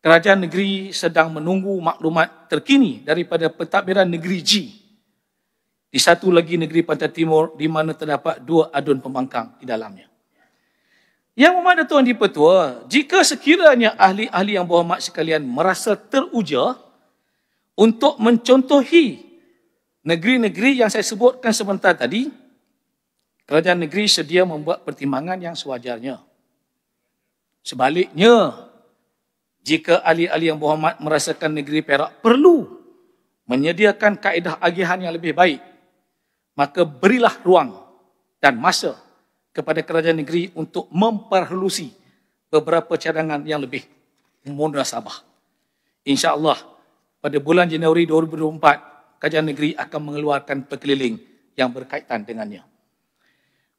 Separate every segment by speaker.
Speaker 1: kerajaan negeri sedang menunggu maklumat terkini daripada pentadbiran negeri G di satu lagi negeri pantai timur di mana terdapat dua adun pembangkang di dalamnya. Yang memandang Tuan di Petua, jika sekiranya ahli-ahli yang berhormat sekalian merasa teruja untuk mencontohi negeri-negeri yang saya sebutkan sebentar tadi, kerajaan negeri sedia membuat pertimbangan yang sewajarnya. Sebaliknya, jika ahli-ahli yang berhormat merasakan negeri Perak perlu menyediakan kaedah agihan yang lebih baik, maka berilah ruang dan masa kepada kerajaan negeri untuk memperhalusi beberapa cadangan yang lebih munasabah. InsyaAllah pada bulan Januari 2024, kerajaan negeri akan mengeluarkan perkeliling yang berkaitan dengannya.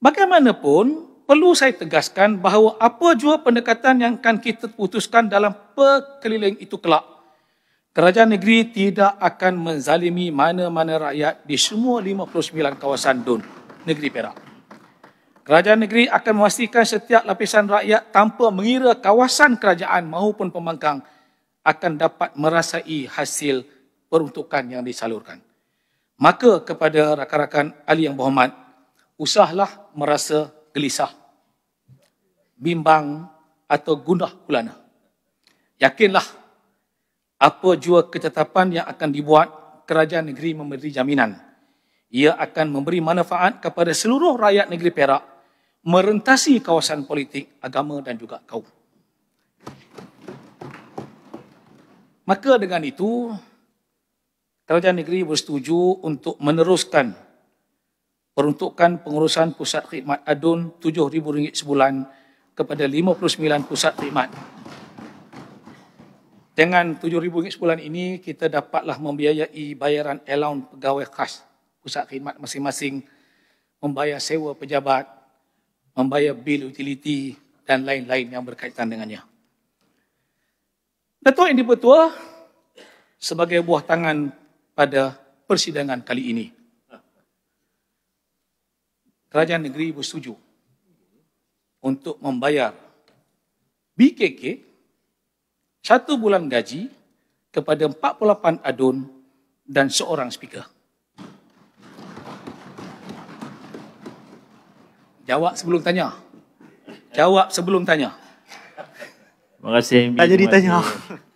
Speaker 1: Bagaimanapun, perlu saya tegaskan bahawa apa jua pendekatan yang akan kita putuskan dalam perkeliling itu kelak, kerajaan negeri tidak akan menzalimi mana-mana rakyat di semua 59 kawasan DUN, Negeri Perak. Kerajaan negeri akan memastikan setiap lapisan rakyat tanpa mengira kawasan kerajaan maupun pembangkang akan dapat merasai hasil peruntukan yang disalurkan. Maka kepada rakan-rakan Ali yang berhormat, usahlah merasa gelisah, bimbang atau gundah kulana. Yakinlah apa jua ketetapan yang akan dibuat kerajaan negeri memberi jaminan. Ia akan memberi manfaat kepada seluruh rakyat negeri Perak merentasi kawasan politik, agama dan juga kaum. Maka dengan itu, kerajaan negeri bersetuju untuk meneruskan peruntukan pengurusan pusat khidmat adun RM7,000 sebulan kepada 59 pusat khidmat. Dengan RM7,000 sebulan ini, kita dapatlah membiayai bayaran elaun pegawai khas pusat khidmat masing-masing, membayar sewa pejabat, membayar bil utiliti dan lain-lain yang berkaitan dengannya. Datuk Yang Dipertua, sebagai buah tangan pada persidangan kali ini, kerajaan negeri bersetuju untuk membayar BKK satu bulan gaji kepada 48 adun dan seorang speaker. Jawab sebelum tanya. Jawab sebelum tanya. Terima kasih. Tak jadi tanya.